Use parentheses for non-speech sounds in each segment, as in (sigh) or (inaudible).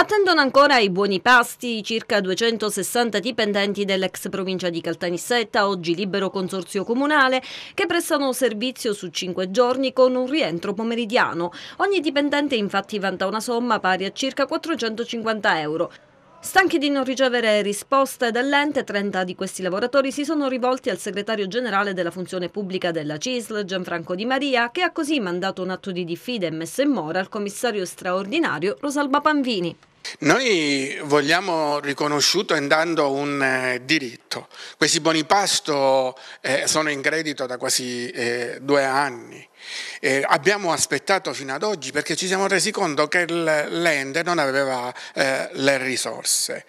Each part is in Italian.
Attendono ancora i buoni pasti i circa 260 dipendenti dell'ex provincia di Caltanissetta, oggi libero consorzio comunale, che prestano servizio su cinque giorni con un rientro pomeridiano. Ogni dipendente infatti vanta una somma pari a circa 450 euro. Stanchi di non ricevere risposte dall'ente, 30 di questi lavoratori si sono rivolti al segretario generale della funzione pubblica della CISL, Gianfranco Di Maria, che ha così mandato un atto di diffida e messa in mora al commissario straordinario Rosalba Panvini. Noi vogliamo riconosciuto andando un eh, diritto. Questi buoni pasto eh, sono in credito da quasi eh, due anni. Eh, abbiamo aspettato fino ad oggi perché ci siamo resi conto che l'ente non aveva eh, le risorse.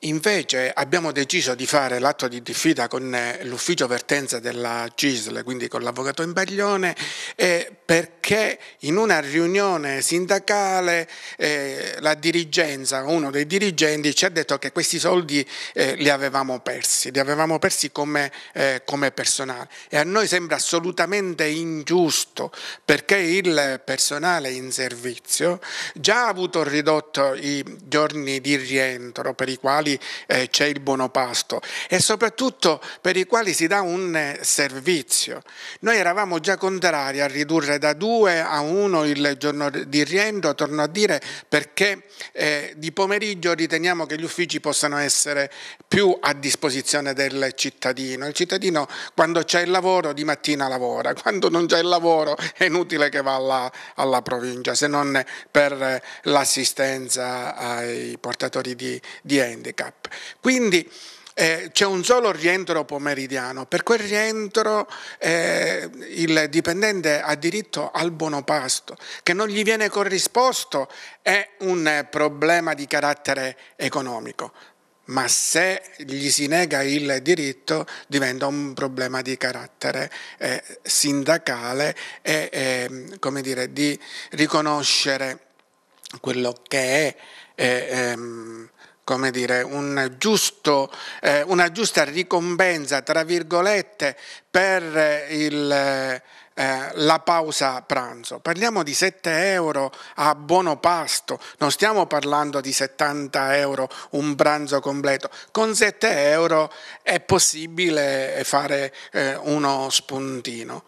Invece abbiamo deciso di fare l'atto di diffida con eh, l'ufficio vertenza della CISL, quindi con l'avvocato Imbaglione, e perché in una riunione sindacale eh, la dirigenza, uno dei dirigenti ci ha detto che questi soldi eh, li avevamo persi, li avevamo persi come, eh, come personale e a noi sembra assolutamente ingiusto perché il personale in servizio già ha avuto ridotto i giorni di rientro per i quali eh, c'è il buono pasto e soprattutto per i quali si dà un eh, servizio. Noi eravamo già contrari a ridurre da 2 a 1 il giorno di rientro, torno a dire perché eh, di pomeriggio riteniamo che gli uffici possano essere più a disposizione del cittadino. Il cittadino quando c'è il lavoro di mattina lavora, (laughs) quando non c'è il lavoro è inutile che va alla, alla provincia se non per l'assistenza ai portatori di, di handicap. Quindi eh, c'è un solo rientro pomeridiano, per quel rientro eh, il dipendente ha diritto al buono pasto, che non gli viene corrisposto è un problema di carattere economico ma se gli si nega il diritto diventa un problema di carattere eh, sindacale e eh, come dire, di riconoscere quello che è eh, ehm, come dire, un giusto, eh, una giusta ricompensa, tra virgolette, per eh, il, eh, la pausa pranzo. Parliamo di 7 euro a buono pasto, non stiamo parlando di 70 euro un pranzo completo. Con 7 euro è possibile fare eh, uno spuntino.